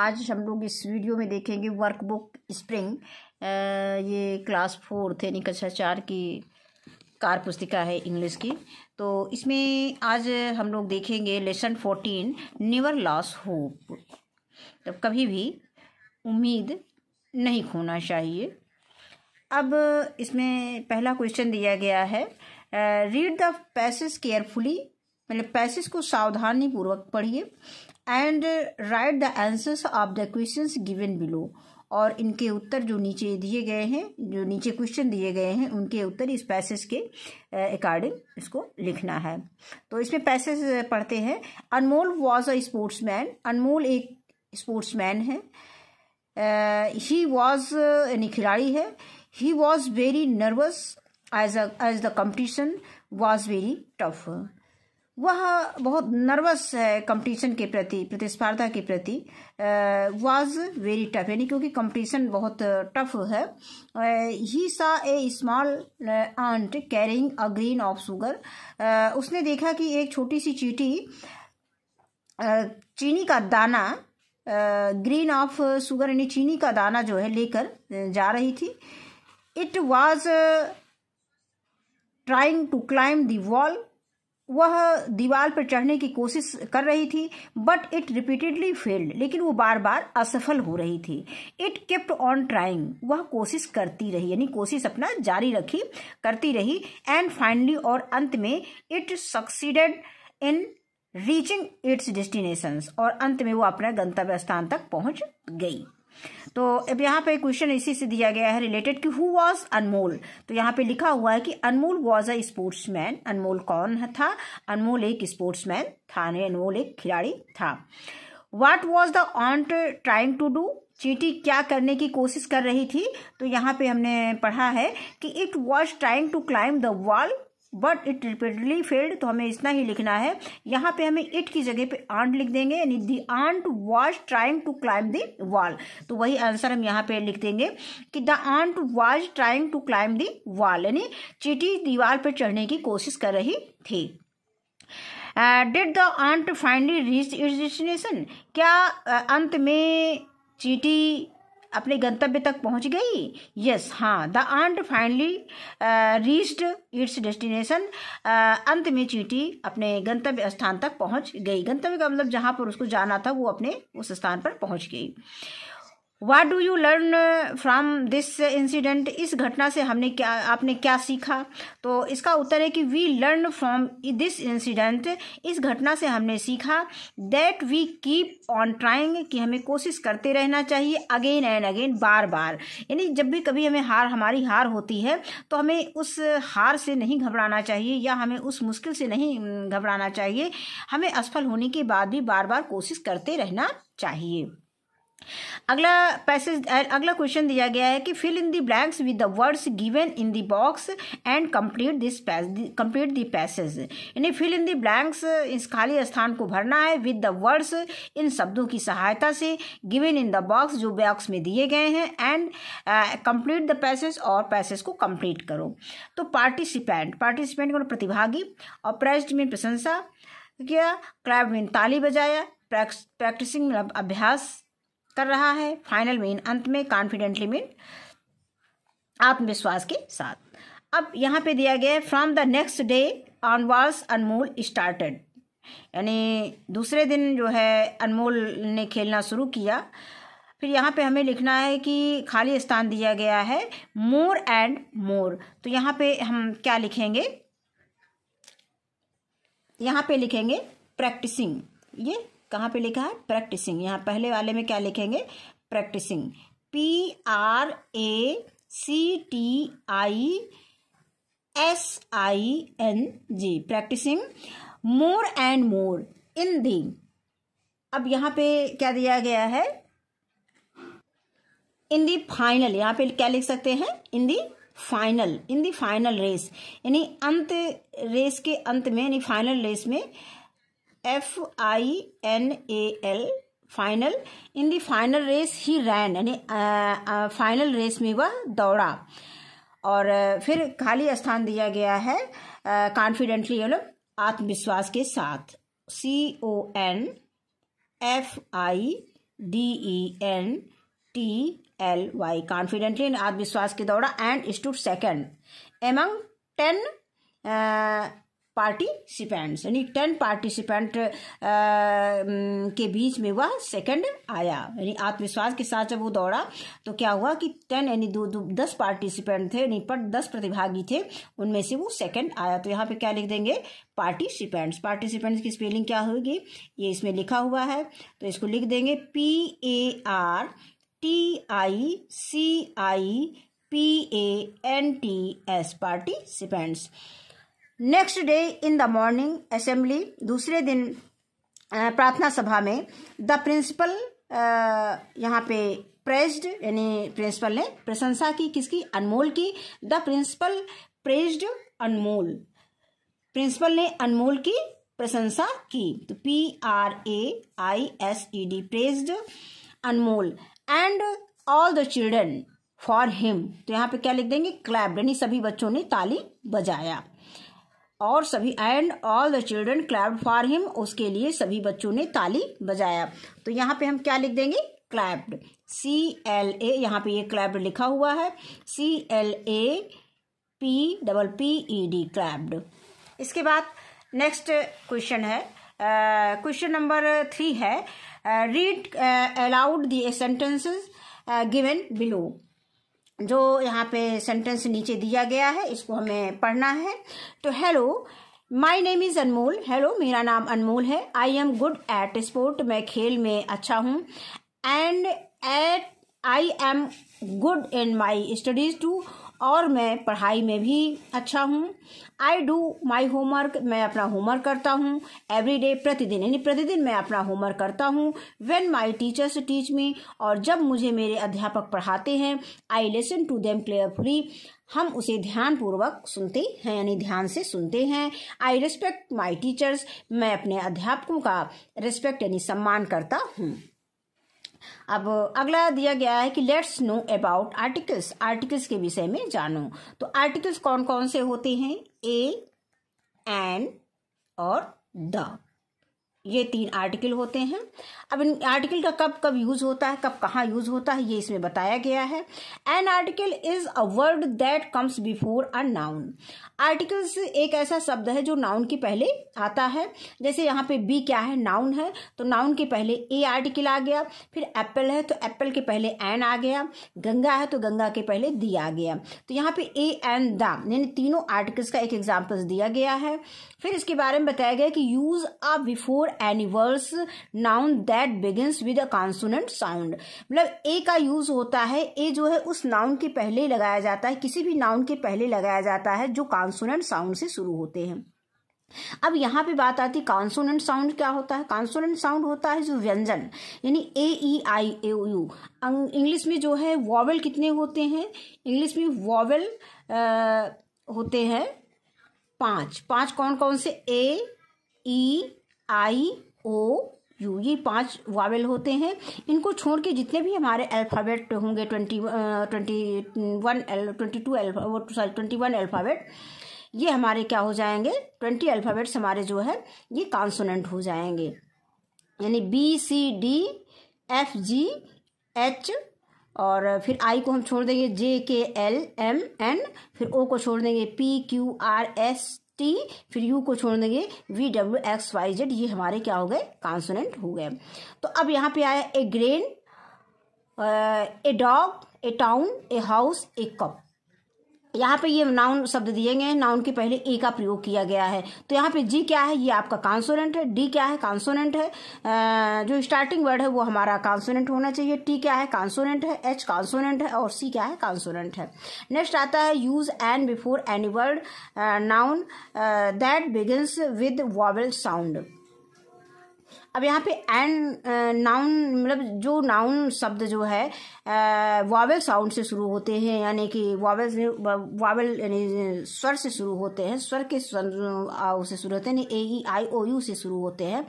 आज हम लोग इस वीडियो में देखेंगे वर्कबुक स्प्रिंग ये क्लास फोर्थ यानी कक्षा चार की कार पुस्तिका है इंग्लिश की तो इसमें आज हम लोग देखेंगे lesson fourteen never lose hope तब कभी भी उम्मीद नहीं खोना चाहिए अब इसमें पहला क्वेश्चन दिया गया है रीड द पैसेज केयरफुली मतलब पैसेज को सावधानी पूर्वक पढ़िए and write the answers of the question given below और इनके उत्तर जो नीचे दिए गए हैं जो नीचे क्वेश्चन दिए गए हैं उनके उत्तर इस पैसेज के अकॉर्डिंग uh, इसको लिखना है तो इसमें पैसेज uh, पढ़ते हैं अनमोल वॉज अ मैन अनमोल एक मैन है ही uh, वॉज यानी खिलाड़ी है ही was very nervous as as the competition was very tough वह बहुत नर्वस है कंपटीशन के प्रति प्रतिस्पर्धा के प्रति वाज वेरी टफ यानी क्योंकि कंपटीशन बहुत टफ है he saw a small ant carrying a grain of sugar उसने देखा कि एक छोटी सी चीटी चीनी का दाना ग्रीन ऑफ सुगर यानी चीनी का दाना जो है लेकर जा रही थी it was trying to climb the wall वह दीवार पर चढ़ने की कोशिश कर रही थी बट इट रिपीटेडली फेल्ड लेकिन वो बार बार असफल हो रही थी इट केप्ट ऑन ट्राइंग वह कोशिश करती रही यानी कोशिश अपना जारी रखी करती रही एंड फाइनली और अंत में it succeeded in reaching its destinations और अंत में वो अपने गंतव्य स्थान तक पहुंच गई तो अब यहाँ पे क्वेश्चन इसी से दिया गया है रिलेटेड कि हु वाज अनमोल तो यहाँ पे लिखा हुआ है कि अनमोल वाज अ स्पोर्ट्समैन अनमोल कौन था अनमोल एक स्पोर्ट्समैन था अनमोल एक खिलाड़ी था what was the ant trying to do चीटी क्या करने की कोशिश कर रही थी तो यहाँ पे हमने पढ़ा है कि it was trying to climb the wall but it repeatedly failed तो हमें इतना ही लिखना है यहाँ पे हमें इट की जगह पे आंट लिख देंगे यानी the ant was trying to climb the wall तो वही आंसर हम यहाँ पे लिख देंगे कि the ant was trying to climb the wall यानी चीटी दीवार पे चढ़ने की कोशिश कर रही थी did the ant finally reach its destination क्या uh, अंत में चीटी अपने गंतव्य तक पहुंच गई यस हाँ the ant finally reached its destination अंत में चींटी अपने गंतव्य स्थान तक पहुंच गई गंतव्य का मतलब जहाँ पर उसको जाना था वो अपने उस स्थान पर पहुंच गई what do you learn from this incident इस घटना से हमने क्या आपने क्या सीखा तो इसका उत्तर है कि we learn from this incident इस घटना से हमने सीखा that we keep on trying कि हमें कोशिश करते रहना चाहिए अगेन एंड अगेन बार बार यानी जब भी कभी हमें हार हमारी हार होती है तो हमें उस हार से नहीं घबराना चाहिए या हमें उस मुश्किल से नहीं घबराना चाहिए हमें असफल होने के बाद भी बार बार कोशिश करते रहना चाहिए अगला पैसेज अगला क्वेश्चन दिया गया है कि fill in the blanks with the words given in the box and complete this complete the passage यानी फिल इन द ब्लैंक्स इस खाली स्थान को भरना है विद द वर्ड्स इन शब्दों की सहायता से गिवन इन द बॉक्स जो बॉक्स में दिए गए हैं एंड कंप्लीट द पैसेज और पैसेज को कंप्लीट करो तो पार्टिसिपेंट पार्टिसिपेंट को प्रतिभागी और प्रेस्ड में प्रशंसा किया क्लैब में ताली बजाया प्रैक्टिसिंग अभ्यास कर रहा है फाइनल मीन अंत में कॉन्फिडेंटली मीन आत्मविश्वास के साथ अब यहाँ पे दिया गया है from the next day onwards Anmol started यानी दूसरे दिन जो है अनमोल ने खेलना शुरू किया फिर यहाँ पे हमें लिखना है कि खाली स्थान दिया गया है मोर एंड मोर तो यहाँ पे हम क्या लिखेंगे यहाँ पे लिखेंगे प्रैक्टिसिंग ये कहाँ पे लिखा है प्रैक्टिसिंग यहाँ पहले वाले में क्या लिखेंगे practising P R A C T I S I N G practising more and more in the अब यहाँ पे क्या दिया गया है इन दी फाइनल यहाँ पे क्या लिख सकते हैं in the final in the final race यानी अंत रेस के अंत में यानी फाइनल रेस में F I N A L final in the final race he ran यानी फाइनल रेस में वह दौड़ा और फिर खाली स्थान दिया गया है कॉन्फिडेंटली मतलब आत्मविश्वास के साथ C O N F I D E N T L Y confidently आत्मविश्वास के दौड़ा and stood second among ten participants यानी टेन पार्टिसिपेंट के बीच में वह सेकंड आया यानी आत्मविश्वास के साथ जब वो दौड़ा तो क्या हुआ कि टेन यानी दो, दो दस पार्टिसिपेंट थे यानी पर दस प्रतिभागी थे उनमें से वो सेकंड आया तो यहाँ पे क्या लिख देंगे पार्टिसिपेंट्स पार्टिसिपेंट्स की स्पेलिंग क्या होगी ये इसमें लिखा हुआ है तो इसको लिख देंगे P A R T I C I P A N T S participants next day in the morning assembly दूसरे दिन प्रार्थना सभा में द प्रिंसिपल यहाँ पे प्रेस्ड यानी प्रिंसिपल ने प्रशंसा की किसकी अनमोल की the principal praised Anmol principal ने अनमोल की प्रशंसा की तो P R A I S E D praised Anmol and all the children for him तो यहाँ पे क्या लिख देंगे क्लैब यानी सभी बच्चों ने ताली बजाया और सभी and all the children clap for him उसके लिए सभी बच्चों ने ताली बजाया तो यहाँ पे हम क्या लिख देंगे क्लैप्ड सी एल ए यहाँ पे ये क्लैप्ड लिखा हुआ है C L A P double P E D clapped इसके बाद नेक्स्ट क्वेश्चन है क्वेश्चन नंबर थ्री है read aloud the sentences given below जो यहाँ पे सेंटेंस नीचे दिया गया है इसको हमें पढ़ना है तो hello my name is Anmol hello मेरा नाम अनमोल है I am good at sport मैं खेल में अच्छा हूँ and at I am good in my studies too और मैं पढ़ाई में भी अच्छा हूँ आई डू माई होमवर्क मैं अपना होमवर्क करता हूँ एवरी डे प्रतिदिन यानी प्रतिदिन मैं अपना होमवर्क करता हूँ when my teachers teach me और जब मुझे मेरे अध्यापक पढ़ाते हैं I listen to them carefully हम उसे ध्यानपूर्वक सुनते हैं यानी ध्यान से सुनते हैं आई रिस्पेक्ट माई टीचर्स मैं अपने अध्यापकों का रिस्पेक्ट यानी सम्मान करता हूँ अब अगला दिया गया है कि let's know about articles articles के विषय में जानो तो आर्टिकल्स कौन कौन से होते हैं ए एन और द ये तीन आर्टिकल होते हैं अब इन आर्टिकल का कब कब यूज होता है कब कहाँ यूज होता है ये इसमें बताया गया है an article is a word that comes before a noun articles एक ऐसा शब्द है जो नाउन के पहले आता है जैसे यहाँ पे बी क्या है नाउन है तो नाउन के पहले ए आर्टिकल आ गया फिर एप्पल है तो एप्पल के पहले एन आ गया गंगा है तो गंगा के पहले दी आ गया तो यहाँ पे ए एन द यानी तीनों आर्टिकल्स का एक एग्जाम्पल दिया गया है फिर इसके बारे में बताया गया कि use a before any word noun that begins with a consonant sound मतलब ए का यूज होता है ए जो है उस नाउन के पहले लगाया जाता है किसी भी नाउन के पहले लगाया जाता है जो कॉन्सोनेंट साउंड से शुरू होते हैं अब यहाँ पे बात आती कॉन्सोनेंट साउंड क्या होता है कॉन्सोनेंट साउंड होता है जो व्यंजन यानी ए ई आई ए यू इंग्लिश में जो है वॉवल कितने होते हैं इंग्लिश में वॉवल होते हैं पांच पांच कौन कौन से ए ई e, आई ओ यू ये पांच वावेल होते हैं इनको छोड़ के जितने भी हमारे अल्फ़ाबेट होंगे ट्वेंटी ट्वेंटी वन एल twenty two alpha sorry twenty one alphabet ये हमारे क्या हो जाएंगे ट्वेंटी अल्फ़ाबेट्स हमारे जो है ये कॉन्सोनेंट हो जाएंगे यानी B C D F G H और फिर आई को हम छोड़ देंगे जे के एल एम एन फिर ओ को छोड़ देंगे P Q R S T फिर यू को छोड़ देंगे V W X Y Z ये हमारे क्या हो गए कॉन्सोनेंट हो गए तो अब यहाँ पे आया a grain a dog a town a house a cup यहाँ पे ये नाउन शब्द दिए गए हैं नाउन के पहले ए का प्रयोग किया गया है तो यहाँ पे जी क्या है ये आपका कॉन्सोनेंट है डी क्या है कॉन्सोनेंट है जो स्टार्टिंग वर्ड है वो हमारा कॉन्सोनेंट होना चाहिए टी क्या है कॉन्सोनेंट है एच कॉन्सोनेंट है और सी क्या है कॉन्सोनेंट है नेक्स्ट आता है use an before any word noun that begins with vowel sound अब यहाँ पे एंड नाउन मतलब जो नाउन शब्द जो है वावेल साउंड से शुरू होते हैं यानी कि वावेल वावेल यानी स्वर से शुरू होते हैं स्वर के स्वर से शुरू होते हैं ए ई आई ओ यू से शुरू होते हैं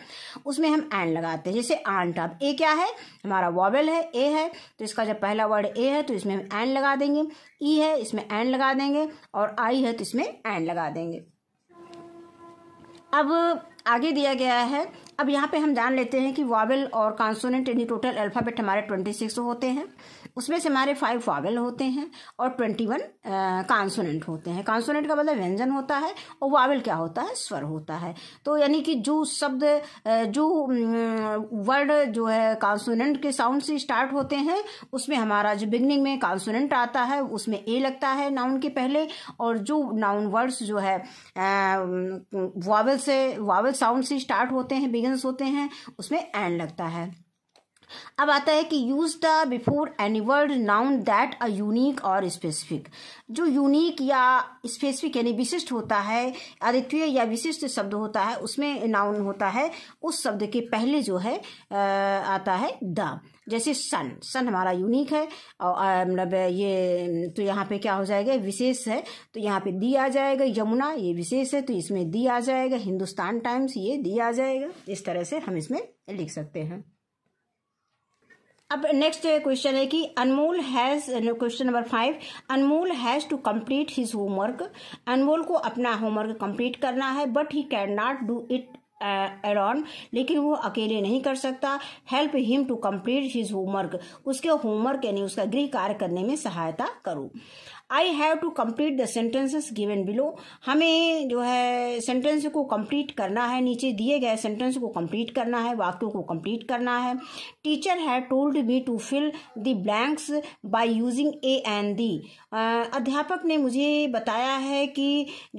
उसमें हम एंड लगाते हैं जैसे आंट अब ए क्या है हमारा वावेल है ए है तो इसका जब पहला वर्ड ए है तो इसमें हम एंड लगा देंगे ई e है इसमें एंड लगा देंगे और आई है तो इसमें एंड लगा देंगे अब आगे दिया गया है अब यहाँ पे हम जान लेते हैं कि वावेल और कॉन्सोनेंट यानी टोटल अल्फाबेट हमारे 26 होते हैं उसमें से हमारे फाइव फावल होते हैं और ट्वेंटी वन कॉन्सोनेंट होते हैं कॉन्सोनेंट का मतलब व्यंजन होता है और वावल क्या होता है स्वर होता है तो यानी कि जो शब्द जो वर्ड जो है कॉन्सोनेंट के साउंड से स्टार्ट होते हैं उसमें हमारा जो बिगनिंग में कॉन्सोनेंट आता है उसमें ए लगता है नाउन के पहले और जो नाउन वर्ड्स जो है वावल से वावल साउंड से स्टार्ट होते हैं बिगन्स होते हैं उसमें एंड लगता है अब आता है कि use the before any word noun that a unique और स्पेसिफिक जो यूनिक या स्पेसिफिक यानी विशिष्ट होता है अद्वितीय या विशिष्ट शब्द होता है उसमें नाउन होता है उस शब्द के पहले जो है आता है द जैसे सन सन हमारा यूनिक है और मतलब ये तो यहाँ पे क्या हो जाएगा विशेष है तो यहाँ पे दी आ जाएगा यमुना ये विशेष है तो इसमें दी आ जाएगा हिंदुस्तान टाइम्स ये दी आ जाएगा इस तरह से हम इसमें लिख सकते हैं अब नेक्स्ट क्वेश्चन है कि Anmol has question number five Anmol has to complete his homework Anmol को अपना होमवर्क कंप्लीट करना है but he can not do it alone लेकिन वो अकेले नहीं कर सकता help him to complete his homework उसके होमवर्क यानी उसका गृह कार्य करने में सहायता करो I have to complete the sentences given below हमें जो है सेंटेंस को कम्प्लीट करना है नीचे दिए गए सेंटेंस को कम्प्लीट करना है वाक्यों को कम्प्लीट करना है टीचर है told me to fill the blanks by using a and the अध्यापक ने मुझे बताया है कि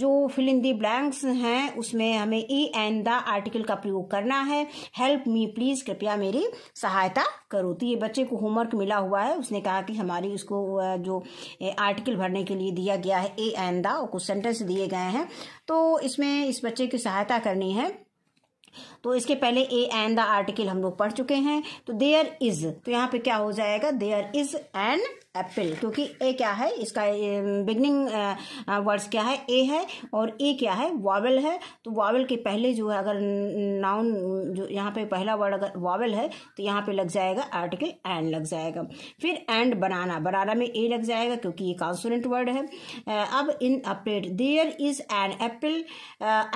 जो फिलिंग दी ब्लैंक्स हैं उसमें हमें ए एंड द आर्टिकल का प्रयोग करना है हेल्प मी प्लीज़ कृपया मेरी सहायता करो तो ये बच्चे को होमवर्क मिला हुआ है उसने कहा कि हमारी उसको जो आर्टिकल भरने के लिए दिया गया है ए एंड द कुछ सेंटेंस दिए गए हैं तो इसमें इस बच्चे की सहायता करनी है तो इसके पहले ए एंड द आर्टिकल हम लोग पढ़ चुके हैं तो देयर इज तो यहाँ पे क्या हो जाएगा देयर इज एन एप्पल क्योंकि ए क्या है इसका बिगनिंग वर्ड्स क्या है ए है और ए क्या है वावल है तो वावल के पहले जो है अगर नाउन जो यहाँ पे पहला वर्ड अगर वावल है तो यहाँ पे लग जाएगा आर्टिकल एंड लग जाएगा फिर एंड बनाना बनाना में ए लग जाएगा क्योंकि ये कॉन्सोनेंट वर्ड है अब in a plate there is an apple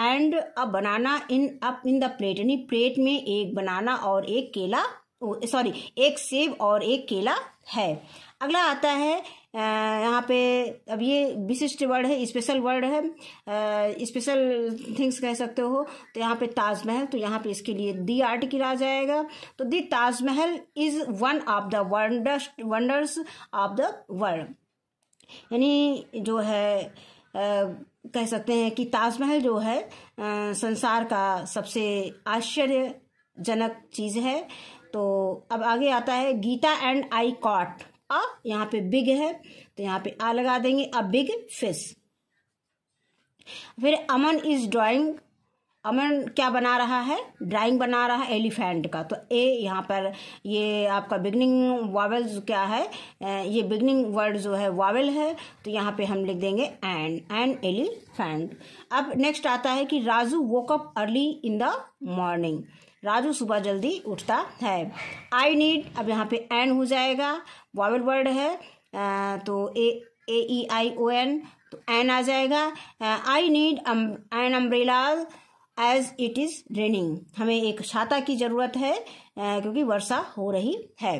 and a banana in up in the plate यानी प्लेट में एक बनाना और एक केला सॉरी एक सेब और एक केला है अगला आता है यहाँ पे अब ये विशिष्ट वर्ड है स्पेशल वर्ड है स्पेशल थिंग्स कह सकते हो तो यहाँ पे ताजमहल तो यहाँ पे इसके लिए दी आर्टिकल आ जाएगा तो the Taj Mahal is one of the wonders wonders of the world यानी जो है आ, कह सकते हैं कि ताजमहल जो है आ, संसार का सबसे आश्चर्यजनक चीज़ है तो अब आगे आता है Gita and I caught a यहाँ पे बिग है तो यहाँ पे आ लगा देंगे अ बिग फिश फिर अमन इज ड्राइंग अमन क्या बना रहा है ड्राइंग बना रहा है एलिफेंट का तो ए यहाँ पर ये आपका बिगनिंग वावल क्या है ये बिगनिंग वर्ड जो है वावल है तो यहाँ पे हम लिख देंगे एंड एंड एलिफेंट अब नेक्स्ट आता है कि Raju woke up early in the morning Raju सुबह जल्दी उठता है आई नीड अब यहाँ पे एन हो जाएगा वॉवल वर्ड है तो ए ए ई आई ओ एन तो एन आ जाएगा I need an umbrella as it is raining हमें एक छाता की ज़रूरत है क्योंकि वर्षा हो रही है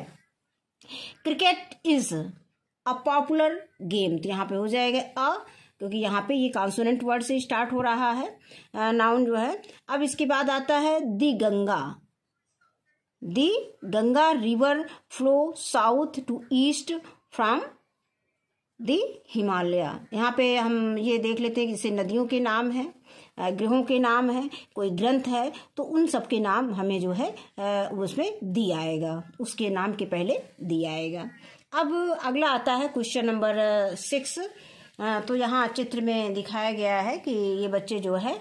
cricket is a popular game तो यहाँ पे हो जाएगा अ क्योंकि यहाँ पे ये कॉन्सोनेंट वर्ड से स्टार्ट हो रहा है नाउन जो है अब इसके बाद आता है the Ganga the Ganga river flow south to east from the Himalaya यहाँ पे हम ये देख लेते हैं कि जैसे नदियों के नाम है ग्रहों के नाम है कोई ग्रंथ है तो उन सब के नाम हमें जो है उसमें दी आएगा उसके नाम के पहले दी आएगा अब अगला आता है क्वेश्चन नंबर सिक्स तो यहाँ चित्र में दिखाया गया है कि ये बच्चे जो है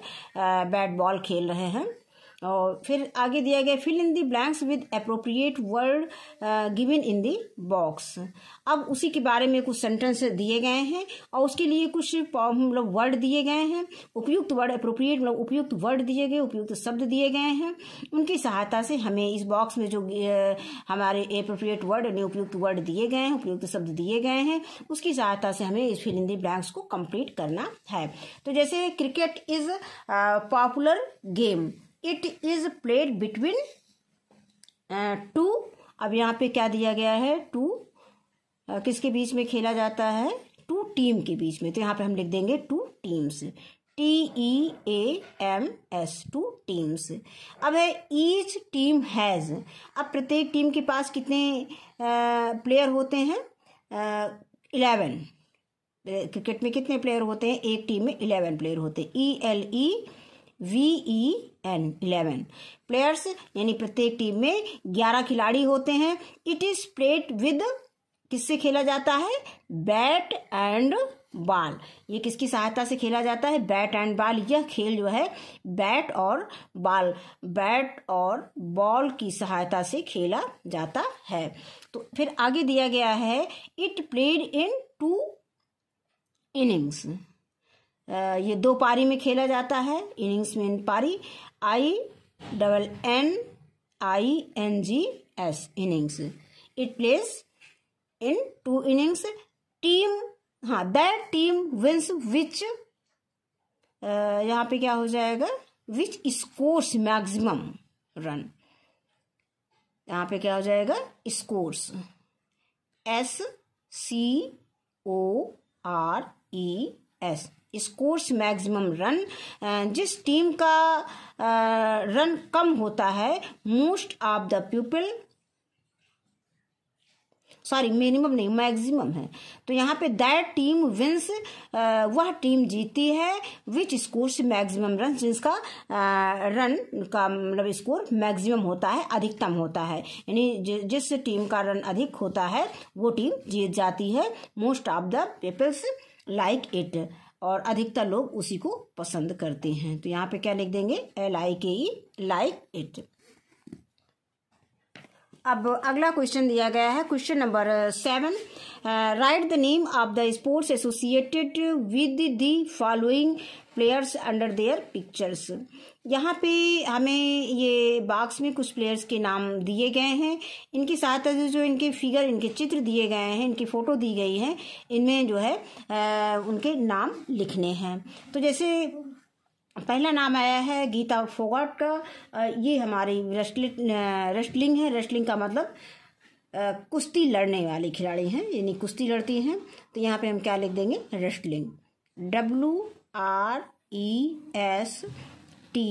बैट बॉल खेल रहे हैं और फिर आगे दिया गया fill in the blanks with appropriate word given in the box अब उसी के बारे में कुछ सेंटेंस दिए गए हैं और उसके लिए कुछ मतलब वर्ड दिए गए हैं उपयुक्त वर्ड अप्रोप्रिएट मतलब उपयुक्त वर्ड दिए गए उपयुक्त शब्द दिए गए हैं उनकी सहायता से हमें इस बॉक्स में जो uh, हमारे अप्रोप्रिएट वर्ड यानी उपयुक्त वर्ड दिए गए हैं उपयुक्त शब्द दिए गए हैं उसकी सहायता से हमें इस फिल इन दी ब्लैंक्स को कंप्लीट करना है तो जैसे cricket is popular game it is played between two अब यहाँ पे क्या दिया गया है टू uh, किसके बीच में खेला जाता है टू टीम के बीच में तो यहाँ पे हम लिख देंगे two teams T E A M S two teams अब है ईच टीम हैज़ अब प्रत्येक टीम के पास कितने प्लेयर uh, होते हैं इलेवन uh, क्रिकेट में कितने प्लेयर होते हैं एक टीम में इलेवन प्लेयर होते हैं E L E V E N eleven players यानी प्रत्येक टीम में ग्यारह खिलाड़ी होते हैं इट इज प्लेट विद किससे खेला जाता है बैट एंड बाल ये किसकी सहायता से खेला जाता है बैट एंड बाल यह खेल जो है बैट और बाल बैट और बॉल की सहायता से खेला जाता है तो फिर आगे दिया गया है it played in two innings ये दो पारी में खेला जाता है इनिंग्स में इन पारी I double N I N G S innings it plays in two innings team हाँ दैट टीम विन्स विच यहाँ पे क्या हो जाएगा विच स्कोर्स मैक्सिमम रन यहाँ पे क्या हो जाएगा scores S C O R E S scores maximum run जिस टीम का रन कम होता है most of the people sorry minimum नहीं मैक्सिमम है तो यहाँ पे दैट टीम विंस वह टीम जीती है विच स्कोर्स मैक्सिमम रन जिसका रन का मतलब स्कोर मैक्सिमम होता है अधिकतम होता है यानी जिस टीम का रन अधिक होता है वो टीम जीत जाती है most of the peoples like it और अधिकतर लोग उसी को पसंद करते हैं तो यहाँ पे क्या लिख देंगे एल आई के ई लाइक इट अब अगला क्वेश्चन दिया गया है question number seven write the name of the sports associated with the following players under their pictures यहाँ पे हमें ये बॉक्स में कुछ प्लेयर्स के नाम दिए गए हैं इनके साथ जो इनके फिगर इनके चित्र दिए गए हैं इनकी फ़ोटो दी गई है इनमें जो है आ, उनके नाम लिखने हैं तो जैसे पहला नाम आया है गीता फोगाट का ये हमारी रेस्टलिंग रेस्टलिंग है रेस्टलिंग का मतलब कुश्ती लड़ने वाले खिलाड़ी हैं यानी कुश्ती लड़ती हैं तो यहाँ पे हम क्या लिख देंगे wrestling W R E S T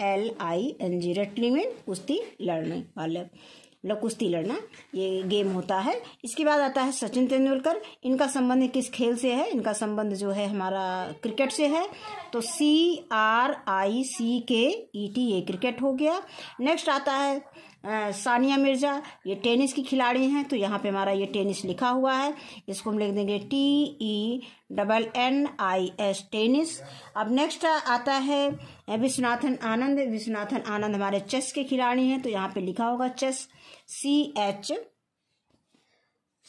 L I N G रेटली में कुश्ती लड़ने वाले मतलब कुश्ती लड़ना ये गेम होता है इसके बाद आता है सचिन तेंदुलकर इनका संबंध किस खेल से है इनका संबंध जो है हमारा क्रिकेट से है तो सी आर आई सी के ई टी ए क्रिकेट हो गया नेक्स्ट आता है आ, सानिया मिर्ज़ा ये टेनिस की खिलाड़ी हैं तो यहाँ पे हमारा ये टेनिस लिखा हुआ है इसको हम लिख देंगे T E double N I S tennis अब नेक्स्ट आता है विश्वनाथन आनंद विश्वनाथन आनंद हमारे चेस के खिलाड़ी हैं तो यहाँ पे लिखा होगा chess C H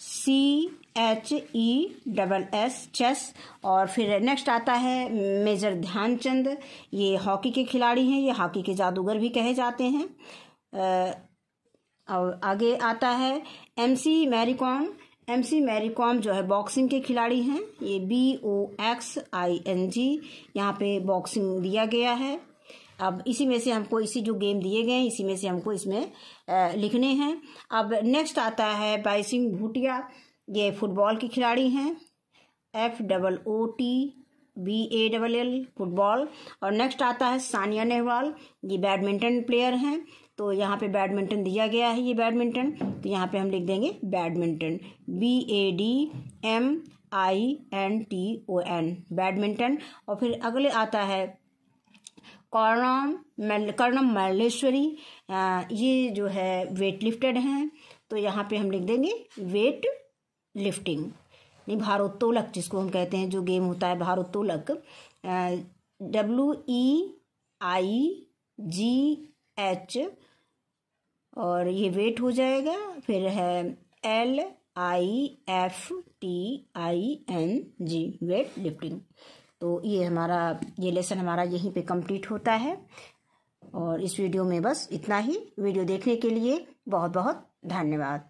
C H E double S chess और फिर नेक्स्ट आता है मेजर ध्यानचंद ये हॉकी के खिलाड़ी हैं ये हॉकी के जादूगर भी कहे जाते हैं और आगे आता है M C Mary Kom M C Mary Kom जो है बॉक्सिंग के खिलाड़ी हैं ये B O X I N G यहाँ पे बॉक्सिंग दिया गया है अब इसी में से हमको इसी जो गेम दिए गए हैं इसी में से हमको इसमें लिखने हैं अब नेक्स्ट आता है बाई सिंह भूटिया ये फुटबॉल के खिलाड़ी हैं F double O T B A double L football और नेक्स्ट आता है सानिया नेहवाल ये बैडमिंटन प्लेयर हैं तो यहाँ पे बैडमिंटन दिया गया है ये बैडमिंटन तो यहाँ पे हम लिख देंगे badminton B A D M I N T O N badminton और फिर अगले आता है कर्णम कर्णम मल्लेश्वरी ये जो है वेट लिफ्टेड हैं तो यहाँ पे हम लिख देंगे वेट लिफ्टिंग नहीं भारोत्तोलक जिसको हम कहते हैं जो गेम होता है भारोत्तोलक डब्ल्यू ई आई जी एच और ये वेट हो जाएगा फिर है L I F T I N G weight lifting तो ये हमारा ये लेसन हमारा यहीं पे कंप्लीट होता है और इस वीडियो में बस इतना ही वीडियो देखने के लिए बहुत बहुत धन्यवाद